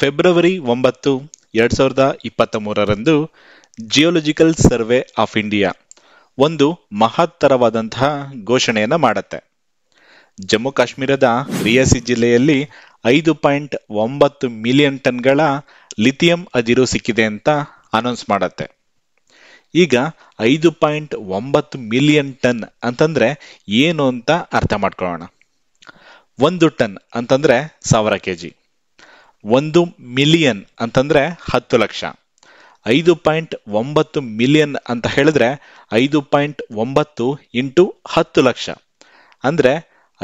February ಒಂಬತ್ತು ಎರಡ್ ಸಾವಿರದ ಇಪ್ಪತ್ತ ಮೂರರಂದು ಜಿಯೋಲಜಿಕಲ್ ಸರ್ವೆ ಆಫ್ ಇಂಡಿಯಾ ಒಂದು ಮಹತ್ತರವಾದಂತಹ ಘೋಷಣೆಯನ್ನು ಮಾಡುತ್ತೆ ಜಮ್ಮು ಕಾಶ್ಮೀರದ ರಿಯಾಸಿ ಜಿಲ್ಲೆಯಲ್ಲಿ ಐದು ಪಾಯಿಂಟ್ ಒಂಬತ್ತು ಮಿಲಿಯನ್ ಟನ್ಗಳ ಲಿಥಿಯಂ ಅದಿರು ಸಿಕ್ಕಿದೆ ಅಂತ ಅನೌನ್ಸ್ ಮಾಡುತ್ತೆ ಈಗ ಐದು ಪಾಯಿಂಟ್ ಒಂಬತ್ತು ಮಿಲಿಯನ್ ಟನ್ ಅಂತಂದ್ರೆ ಏನು ಅಂತ ಅರ್ಥ ಮಾಡ್ಕೊಳ್ಳೋಣ ಒಂದು ಟನ್ ಅಂತಂದ್ರೆ ಸಾವಿರ ಕೆ ಜಿ ಒಂದು ಮಿಲಿಯನ್ ಅಂತಂದ್ರೆ ಹತ್ತು ಲಕ್ಷ ಐದು ಪಾಯಿಂಟ್ ಒಂಬತ್ತು ಮಿಲಿಯನ್ ಅಂತ ಹೇಳಿದ್ರೆ ಐದು ಪಾಯಿಂಟ್ ಒಂಬತ್ತು ಇಂಟು ಹತ್ತು ಲಕ್ಷ ಅಂದ್ರೆ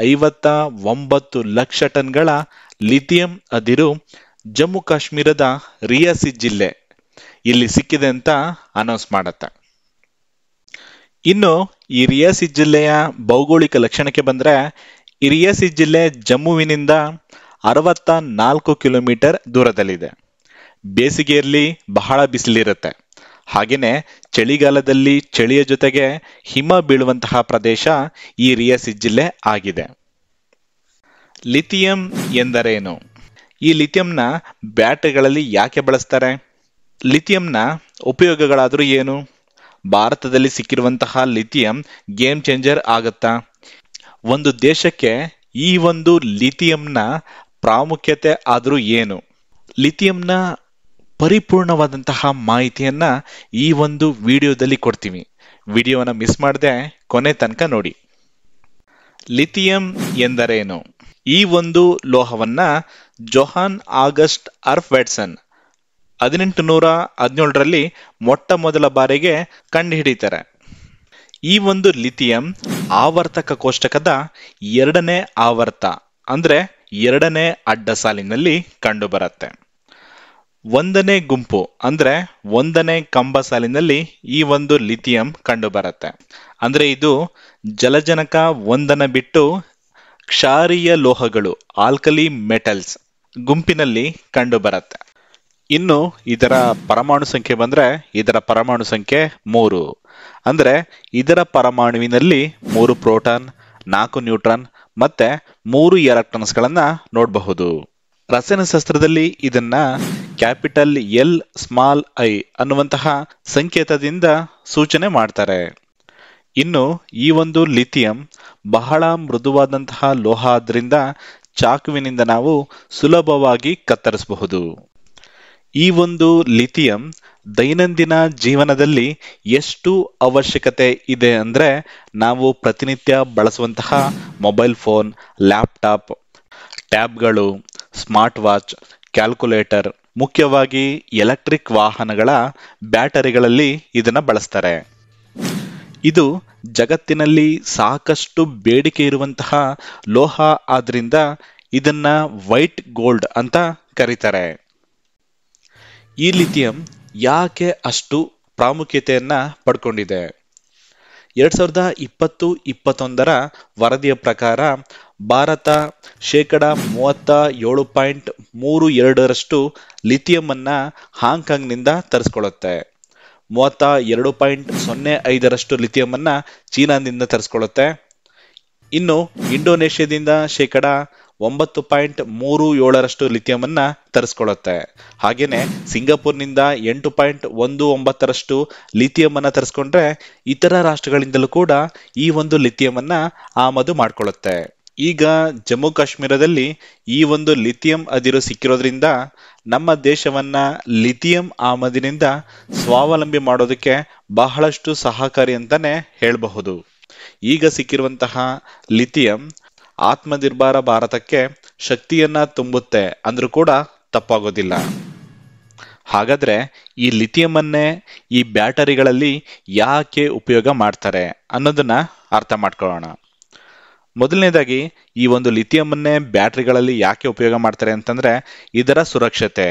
ಐವತ್ತ ಒಂಬತ್ತು ಲಕ್ಷ ಟನ್ಗಳ ಲಿಥಿಯಂ ಅದಿರು ಜಮ್ಮು ಕಾಶ್ಮೀರದ ರಿಯಾಸಿ ಜಿಲ್ಲೆ ಇಲ್ಲಿ ಸಿಕ್ಕಿದೆ ಅಂತ ಅನೌನ್ಸ್ ಮಾಡತ್ತೆ ಇನ್ನು ಈ ರಿಯಾಸಿ ಜಿಲ್ಲೆಯ ಭೌಗೋಳಿಕ ಲಕ್ಷಣಕ್ಕೆ ಬಂದ್ರೆ ಈ ರಿಯಾಸಿ ಜಿಲ್ಲೆ ಜಮ್ಮುವಿನಿಂದ ಅರವತ್ತ ನಾಲ್ಕು ಕಿಲೋಮೀಟರ್ ದೂರದಲ್ಲಿದೆ ಬೇಸಿಗೆಯಲ್ಲಿ ಬಹಳ ಬಿಸಿಲಿರುತ್ತೆ ಹಾಗೆಯೇ ಚಳಿಗಾಲದಲ್ಲಿ ಚಳಿಯ ಜೊತೆಗೆ ಹಿಮ ಬೀಳುವಂತಹ ಪ್ರದೇಶ ಈ ರಿಯಾಸಿ ಜಿಲ್ಲೆ ಆಗಿದೆ ಲಿಥಿಯಂ ಎಂದರೇನು ಈ ಲಿಥಿಯಂನ ಬ್ಯಾಟರಿಗಳಲ್ಲಿ ಯಾಕೆ ಬಳಸ್ತಾರೆ ಲಿಥಿಯಂನ ಉಪಯೋಗಗಳಾದರೂ ಏನು ಭಾರತದಲ್ಲಿ ಸಿಕ್ಕಿರುವಂತಹ ಲಿಥಿಯಂ ಗೇಮ್ ಚೇಂಜರ್ ಆಗುತ್ತಾ ಒಂದು ದೇಶಕ್ಕೆ ಈ ಒಂದು ಲಿಥಿಯಂನ ಪ್ರಾಮುಖ್ಯತೆ ಆದರೂ ಏನು ಲಿಥಿಯಂನ ಪರಿಪೂರ್ಣವಾದಂತಹ ಮಾಹಿತಿಯನ್ನ ಈ ಒಂದು ವಿಡಿಯೋದಲ್ಲಿ ಕೊಡ್ತೀವಿ ವಿಡಿಯೋನ ಮಿಸ್ ಮಾಡದೆ ಕೊನೆ ತನಕ ನೋಡಿ ಲಿಥಿಯಂ ಎಂದರೇನು ಈ ಒಂದು ಲೋಹವನ್ನ ಜೊಹಾನ್ ಆಗಸ್ಟ್ ಅರ್ಫ್ ವ್ಯಾಟ್ಸನ್ ಹದಿನೆಂಟು ನೂರ ಹದಿನೇಳರಲ್ಲಿ ಮೊಟ್ಟ ಮೊದಲ ಬಾರಿಗೆ ಕಂಡುಹಿಡಿತಾರೆ ಈ ಒಂದು ಲಿಥಿಯಂ ಆವರ್ತಕ ಕೋಷ್ಟಕದ ಎರಡನೇ ಆವರ್ತ ಅಂದ್ರೆ ಎರಡನೇ ಅಡ್ಡ ಸಾಲಿನಲ್ಲಿ ಕಂಡುಬರುತ್ತೆ ಒಂದನೇ ಗುಂಪು ಅಂದ್ರೆ ಒಂದನೇ ಕಂಬ ಸಾಲಿನಲ್ಲಿ ಈ ಒಂದು ಲಿಥಿಯಂ ಕಂಡುಬರುತ್ತೆ ಅಂದ್ರೆ ಇದು ಜಲಜನಕ ಒಂದನ ಬಿಟ್ಟು ಕ್ಷಾರೀಯ ಲೋಹಗಳು ಆಲ್ಕಲಿ ಮೆಟಲ್ಸ್ ಗುಂಪಿನಲ್ಲಿ ಕಂಡುಬರುತ್ತೆ ಇನ್ನು ಇದರ ಪರಮಾಣು ಸಂಖ್ಯೆ ಬಂದ್ರೆ ಇದರ ಪರಮಾಣು ಸಂಖ್ಯೆ ಮೂರು ಅಂದ್ರೆ ಇದರ ಪರಮಾಣುವಿನಲ್ಲಿ ಮೂರು ಪ್ರೋಟಾನ್ ನಾಲ್ಕು ನ್ಯೂಟ್ರಾನ್ ಮತ್ತೆ ಮೂರು ಎಲೆಕ್ಟ್ರಾನ್ಸ್ಗಳನ್ನ ನೋಡಬಹುದು ರಸಾಯನಶಾಸ್ತ್ರದಲ್ಲಿ ಇದನ್ನ ಕ್ಯಾಪಿಟಲ್ ಎಲ್ ಸ್ಮಾಲ್ ಐ ಅನ್ನುವಂತಹ ಸಂಕೇತದಿಂದ ಸೂಚನೆ ಮಾಡ್ತಾರೆ ಇನ್ನು ಈ ಒಂದು ಲಿಥಿಯಂ ಬಹಳ ಮೃದುವಾದಂತಹ ಲೋಹ ಆದ್ರಿಂದ ಚಾಕುವಿನಿಂದ ನಾವು ಸುಲಭವಾಗಿ ಕತ್ತರಿಸಬಹುದು ಈ ಒಂದು ಲಿಥಿಯಂ ದೈನಂದಿನ ಜೀವನದಲ್ಲಿ ಎಷ್ಟು ಅವಶ್ಯಕತೆ ಇದೆ ಅಂದರೆ ನಾವು ಪ್ರತಿನಿತ್ಯ ಬಳಸುವಂತಹ ಮೊಬೈಲ್ ಫೋನ್ ಲ್ಯಾಪ್ಟಾಪ್ ಟ್ಯಾಬ್ಗಳು ಸ್ಮಾರ್ಟ್ ವಾಚ್ ಕ್ಯಾಲ್ಕುಲೇಟರ್ ಮುಖ್ಯವಾಗಿ ಎಲೆಕ್ಟ್ರಿಕ್ ವಾಹನಗಳ ಬ್ಯಾಟರಿಗಳಲ್ಲಿ ಇದನ್ನು ಬಳಸ್ತಾರೆ ಇದು ಜಗತ್ತಿನಲ್ಲಿ ಸಾಕಷ್ಟು ಬೇಡಿಕೆ ಇರುವಂತಹ ಲೋಹ ಆದ್ದರಿಂದ ಇದನ್ನ ವೈಟ್ ಗೋಲ್ಡ್ ಅಂತ ಕರೀತಾರೆ ಈ ಲಿಥಿಯಂ ಯಾಕೆ ಅಷ್ಟು ಪ್ರಾಮುಖ್ಯತೆಯನ್ನು ಪಡ್ಕೊಂಡಿದೆ ಎರಡು ಸಾವಿರದ ಇಪ್ಪತ್ತು ಇಪ್ಪತ್ತೊಂದರ ವರದಿಯ ಪ್ರಕಾರ ಭಾರತ ಶೇಕಡ ಮೂವತ್ತ ಏಳು ಪಾಯಿಂಟ್ ಮೂರು ಎರಡರಷ್ಟು ಲಿಥಿಯಂ ಹಾಂಕಾಂಗ್ನಿಂದ ತರಿಸ್ಕೊಳ್ಳುತ್ತೆ ಮೂವತ್ತ ಎರಡು ಪಾಯಿಂಟ್ ಸೊನ್ನೆ ಐದರಷ್ಟು ಲಿಥಿಯಂ ಚೀನಾದಿಂದ ತರಿಸ್ಕೊಳ್ಳುತ್ತೆ ಇನ್ನು ಇಂಡೋನೇಷ್ಯಾದಿಂದ ಶೇಕಡ ಒಂಬತ್ತು ಪಾಯಿಂಟ್ ಮೂರು ಏಳರಷ್ಟು ಲಿಥಿಯಂ ಅನ್ನ ತರಿಸ್ಕೊಳ್ಳುತ್ತೆ ಹಾಗೇನೆ ಸಿಂಗಾಪುರ್ನಿಂದ ಎಂಟು ಪಾಯಿಂಟ್ ಒಂದು ಒಂಬತ್ತರಷ್ಟು ಲಿಥಿಯಂ ಅನ್ನ ತರಿಸ್ಕೊಂಡ್ರೆ ಇತರ ರಾಷ್ಟ್ರಗಳಿಂದಲೂ ಕೂಡ ಈ ಒಂದು ಲಿಥಿಯಂ ಅನ್ನ ಆಮದು ಮಾಡಿಕೊಳ್ಳುತ್ತೆ ಈಗ ಜಮ್ಮು ಕಾಶ್ಮೀರದಲ್ಲಿ ಈ ಒಂದು ಲಿಥಿಯಂ ಅದಿರು ಸಿಕ್ಕಿರೋದ್ರಿಂದ ನಮ್ಮ ದೇಶವನ್ನ ಲಿಥಿಯಂ ಆಮದಿನಿಂದ ಸ್ವಾವಲಂಬಿ ಮಾಡೋದಕ್ಕೆ ಬಹಳಷ್ಟು ಸಹಕಾರಿ ಅಂತಾನೆ ಹೇಳಬಹುದು ಈಗ ಸಿಕ್ಕಿರುವಂತಹ ಲಿಥಿಯಂ ಆತ್ಮನಿರ್ಭರ ಭಾರತಕ್ಕೆ ಶಕ್ತಿಯನ್ನ ತುಂಬುತ್ತೆ ಅಂದ್ರೂ ಕೂಡ ತಪ್ಪಾಗೋದಿಲ್ಲ ಹಾಗಾದ್ರೆ ಈ ಲಿಥಿಯಂ ಈ ಬ್ಯಾಟರಿಗಳಲ್ಲಿ ಯಾಕೆ ಉಪಯೋಗ ಮಾಡ್ತಾರೆ ಅನ್ನೋದನ್ನ ಅರ್ಥ ಮಾಡ್ಕೊಳ್ಳೋಣ ಮೊದಲನೇದಾಗಿ ಈ ಒಂದು ಲಿಥಿಯಂ ಅನ್ನೇ ಬ್ಯಾಟರಿಗಳಲ್ಲಿ ಯಾಕೆ ಉಪಯೋಗ ಮಾಡ್ತಾರೆ ಅಂತಂದ್ರೆ ಇದರ ಸುರಕ್ಷತೆ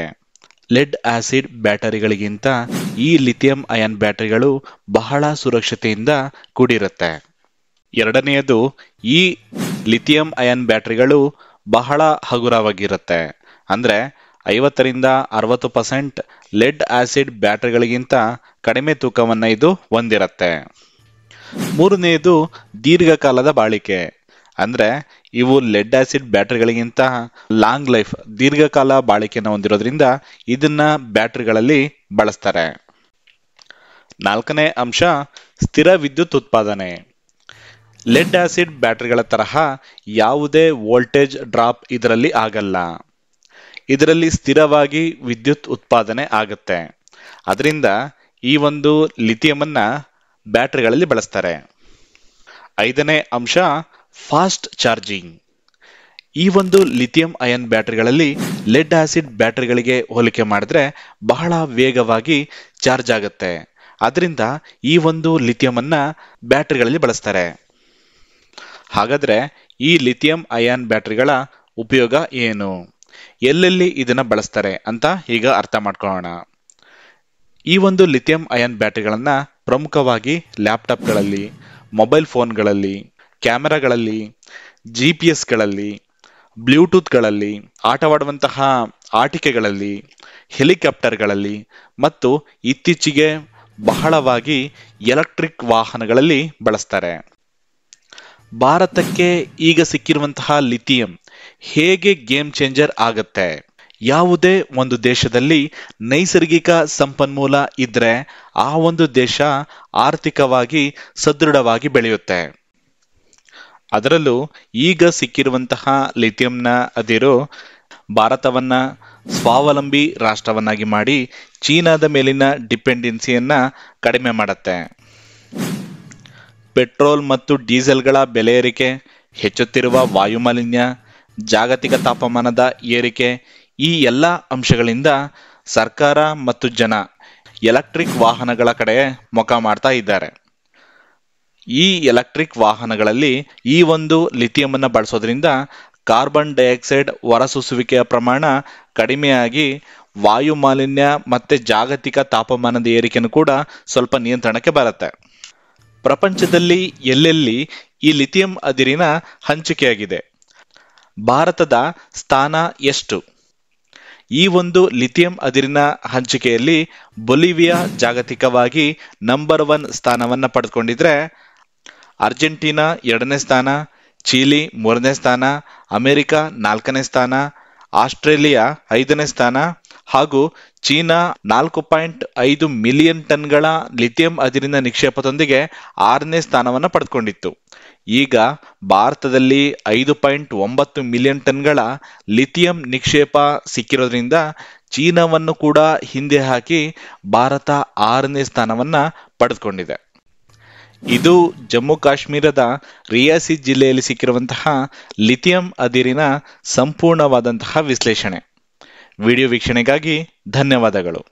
ಲೆಡ್ ಆಸಿಡ್ ಬ್ಯಾಟರಿಗಳಿಗಿಂತ ಈ ಲಿಥಿಯಂ ಅಯನ್ ಬ್ಯಾಟರಿಗಳು ಬಹಳ ಸುರಕ್ಷತೆಯಿಂದ ಕೂಡಿರುತ್ತೆ ಎರಡನೆಯದು ಈ ಲಿಥಿಯಂ ಅಯನ್ ಬ್ಯಾಟ್ರಿಗಳು ಬಹಳ ಹಗುರವಾಗಿರುತ್ತೆ ಅಂದರೆ ಐವತ್ತರಿಂದ ಅರವತ್ತು ಪರ್ಸೆಂಟ್ ಲೆಡ್ ಆಸಿಡ್ ಬ್ಯಾಟ್ರಿಗಳಿಗಿಂತ ಕಡಿಮೆ ತೂಕವನ್ನು ಇದು ಹೊಂದಿರುತ್ತೆ ಮೂರನೆಯದು ದೀರ್ಘಕಾಲದ ಬಾಳಿಕೆ ಅಂದರೆ ಇವು ಲೆಡ್ ಆಸಿಡ್ ಬ್ಯಾಟ್ರಿಗಳಿಗಿಂತ ಲಾಂಗ್ ಲೈಫ್ ದೀರ್ಘಕಾಲ ಬಾಳಿಕೆಯನ್ನು ಹೊಂದಿರೋದ್ರಿಂದ ಇದನ್ನು ಬ್ಯಾಟ್ರಿಗಳಲ್ಲಿ ಬಳಸ್ತಾರೆ ನಾಲ್ಕನೇ ಅಂಶ ಸ್ಥಿರ ವಿದ್ಯುತ್ ಉತ್ಪಾದನೆ ಲೆಡ್ ಆಸಿಡ್ ಬ್ಯಾಟರಿಗಳ ತರಹ ಯಾವುದೇ ವೋಲ್ಟೇಜ್ ಡ್ರಾಪ್ ಇದರಲ್ಲಿ ಆಗಲ್ಲ ಇದರಲ್ಲಿ ಸ್ಥಿರವಾಗಿ ವಿದ್ಯುತ್ ಉತ್ಪಾದನೆ ಆಗುತ್ತೆ ಅದರಿಂದ ಈ ಒಂದು ಲಿಥಿಯಮನ್ನು ಬ್ಯಾಟರಿಗಳಲ್ಲಿ ಬಳಸ್ತಾರೆ ಐದನೇ ಅಂಶ ಫಾಸ್ಟ್ ಚಾರ್ಜಿಂಗ್ ಈ ಒಂದು ಲಿಥಿಯಂ ಅಯನ್ ಬ್ಯಾಟರಿಗಳಲ್ಲಿ ಲೆಡ್ ಆಸಿಡ್ ಬ್ಯಾಟರಿಗಳಿಗೆ ಹೋಲಿಕೆ ಮಾಡಿದ್ರೆ ಬಹಳ ವೇಗವಾಗಿ ಚಾರ್ಜ್ ಆಗುತ್ತೆ ಅದರಿಂದ ಈ ಒಂದು ಲಿಥಿಯಮನ್ನು ಬ್ಯಾಟರಿಗಳಲ್ಲಿ ಬಳಸ್ತಾರೆ ಹಾಗಾದರೆ ಈ ಲಿಥಿಯಂ ಅಯಾನ್ ಬ್ಯಾಟ್ರಿಗಳ ಉಪಯೋಗ ಏನು ಎಲ್ಲೆಲ್ಲಿ ಇದನ್ನು ಬಳಸ್ತಾರೆ ಅಂತ ಈಗ ಅರ್ಥ ಮಾಡ್ಕೊಳ್ಳೋಣ ಈ ಒಂದು ಲಿಥಿಯಂ ಅಯಾನ್ ಬ್ಯಾಟ್ರಿಗಳನ್ನು ಪ್ರಮುಖವಾಗಿ ಲ್ಯಾಪ್ಟಾಪ್ಗಳಲ್ಲಿ ಮೊಬೈಲ್ ಫೋನ್ಗಳಲ್ಲಿ ಕ್ಯಾಮೆರಾಗಳಲ್ಲಿ ಜಿ ಪಿ ಎಸ್ಗಳಲ್ಲಿ ಬ್ಲೂಟೂತ್ಗಳಲ್ಲಿ ಆಟವಾಡುವಂತಹ ಆಟಿಕೆಗಳಲ್ಲಿ ಹೆಲಿಕಾಪ್ಟರ್ಗಳಲ್ಲಿ ಮತ್ತು ಇತ್ತೀಚೆಗೆ ಬಹಳವಾಗಿ ಎಲೆಕ್ಟ್ರಿಕ್ ವಾಹನಗಳಲ್ಲಿ ಬಳಸ್ತಾರೆ ಭಾರತಕ್ಕೆ ಈಗ ಸಿಕ್ಕಿರುವಂತಹ ಲಿಥಿಯಂ ಹೇಗೆ ಗೇಮ್ ಚೇಂಜರ್ ಆಗುತ್ತೆ ಯಾವುದೇ ಒಂದು ದೇಶದಲ್ಲಿ ನೈಸರ್ಗಿಕ ಸಂಪನ್ಮೂಲ ಇದ್ರೆ ಆ ಒಂದು ದೇಶ ಆರ್ಥಿಕವಾಗಿ ಸದೃಢವಾಗಿ ಬೆಳೆಯುತ್ತೆ ಅದರಲ್ಲೂ ಈಗ ಸಿಕ್ಕಿರುವಂತಹ ಲಿಥಿಯಂನ ಅದಿರು ಭಾರತವನ್ನ ಸ್ವಾವಲಂಬಿ ರಾಷ್ಟ್ರವನ್ನಾಗಿ ಮಾಡಿ ಚೀನಾದ ಮೇಲಿನ ಡಿಪೆಂಡೆನ್ಸಿಯನ್ನ ಕಡಿಮೆ ಮಾಡುತ್ತೆ ಪೆಟ್ರೋಲ್ ಮತ್ತು ಡೀಸೆಲ್ಗಳ ಬೆಲೆ ಏರಿಕೆ ಹೆಚ್ಚುತ್ತಿರುವ ವಾಯುಮಾಲಿನ್ಯ ಜಾಗತಿಕ ತಾಪಮಾನದ ಏರಿಕೆ ಈ ಎಲ್ಲ ಅಂಶಗಳಿಂದ ಸರ್ಕಾರ ಮತ್ತು ಜನ ಎಲೆಕ್ಟ್ರಿಕ್ ವಾಹನಗಳ ಕಡೆ ಮುಖ ಮಾಡ್ತಾ ಇದ್ದಾರೆ ಈ ಎಲೆಕ್ಟ್ರಿಕ್ ವಾಹನಗಳಲ್ಲಿ ಈ ಒಂದು ಲಿಥಿಯಮನ್ನು ಬಳಸೋದ್ರಿಂದ ಕಾರ್ಬನ್ ಡೈಆಕ್ಸೈಡ್ ಹೊರಸೂಸುವಿಕೆಯ ಪ್ರಮಾಣ ಕಡಿಮೆಯಾಗಿ ವಾಯು ಮಾಲಿನ್ಯ ಮತ್ತೆ ಜಾಗತಿಕ ತಾಪಮಾನದ ಏರಿಕೆಯನ್ನು ಕೂಡ ಸ್ವಲ್ಪ ನಿಯಂತ್ರಣಕ್ಕೆ ಬರುತ್ತೆ ಪ್ರಪಂಚದಲ್ಲಿ ಎಲ್ಲೆಲ್ಲಿ ಈ ಲಿಥಿಯಂ ಅದಿರಿನ ಹಂಚಿಕೆಯಾಗಿದೆ ಭಾರತದ ಸ್ಥಾನ ಎಷ್ಟು ಈ ಒಂದು ಲಿಥಿಯಂ ಅದಿರಿನ ಹಂಚಿಕೆಯಲ್ಲಿ ಬೊಲಿವಿಯಾ ಜಾಗತಿಕವಾಗಿ ನಂಬರ್ ಒನ್ ಸ್ಥಾನವನ್ನು ಪಡೆದುಕೊಂಡಿದ್ರೆ ಅರ್ಜೆಂಟೀನಾ ಎರಡನೇ ಸ್ಥಾನ ಚೀಲಿ ಮೂರನೇ ಸ್ಥಾನ ಅಮೆರಿಕ ನಾಲ್ಕನೇ ಸ್ಥಾನ ಆಸ್ಟ್ರೇಲಿಯಾ ಐದನೇ ಸ್ಥಾನ ಹಾಗೂ ಚೀನಾ ನಾಲ್ಕು ಪಾಯಿಂಟ್ ಐದು ಮಿಲಿಯನ್ ಟನ್ಗಳ ಲಿಥಿಯಂ ಅದಿರಿನ ನಿಕ್ಷೇಪದೊಂದಿಗೆ ಆರನೇ ಸ್ಥಾನವನ್ನು ಪಡೆದುಕೊಂಡಿತ್ತು ಈಗ ಭಾರತದಲ್ಲಿ ಐದು ಪಾಯಿಂಟ್ ಒಂಬತ್ತು ಮಿಲಿಯನ್ ಟನ್ಗಳ ಲಿಥಿಯಂ ನಿಕ್ಷೇಪ ಸಿಕ್ಕಿರೋದ್ರಿಂದ ಚೀನಾವನ್ನು ಕೂಡ ಹಿಂದೆ ಹಾಕಿ ಭಾರತ ಆರನೇ ಸ್ಥಾನವನ್ನು ಪಡೆದುಕೊಂಡಿದೆ ಇದು ಜಮ್ಮು ಕಾಶ್ಮೀರದ ರಿಯಾಸಿ ಜಿಲ್ಲೆಯಲ್ಲಿ ಸಿಕ್ಕಿರುವಂತಹ ಲಿಥಿಯಂ ಅದಿರಿನ ಸಂಪೂರ್ಣವಾದಂತಹ ವಿಶ್ಲೇಷಣೆ ವಿಡಿಯೋ ವೀಕ್ಷಣೆಗಾಗಿ ಧನ್ಯವಾದಗಳು